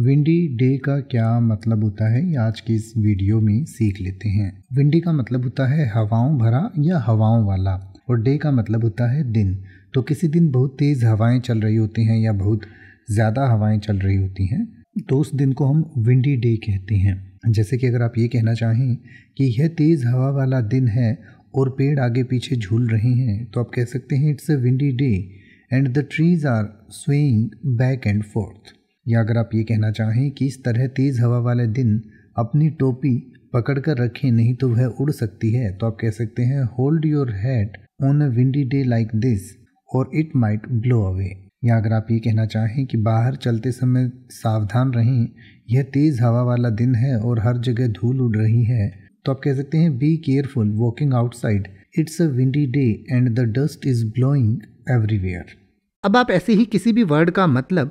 windy day का क्या मतलब होता है ये आज की इस वीडियो में सीख लेते हैं विंडी का मतलब होता है हवाओं भरा या हवाओं वाला और डे का मतलब होता है दिन तो किसी दिन बहुत तेज़ हवाएं चल रही होती हैं या बहुत ज़्यादा हवाएं चल रही होती हैं तो उस दिन को हम विंडी डे कहते हैं जैसे कि अगर आप ये कहना चाहें कि यह तेज़ हवा वाला दिन है और पेड़ आगे पीछे झूल रहे हैं तो आप कह सकते हैं it's a windy day and the trees are swing back and forth या अगर आप ये कहना चाहें कि इस तरह तेज़ हवा वाले दिन अपनी टोपी पकड़ कर रखें नहीं तो वह उड़ सकती है तो आप कह सकते हैं hold your head on a windy day like this और इट माइट ग्लो अवे या अगर आप ये कहना चाहें कि बाहर चलते समय सावधान रहें यह तेज़ हवा वाला दिन है और हर जगह धूल उड़ रही है तो आप कह सकते हैं be careful walking outside it's a windy day and the dust is blowing everywhere अब आप ऐसे ही किसी भी वर्ड का मतलब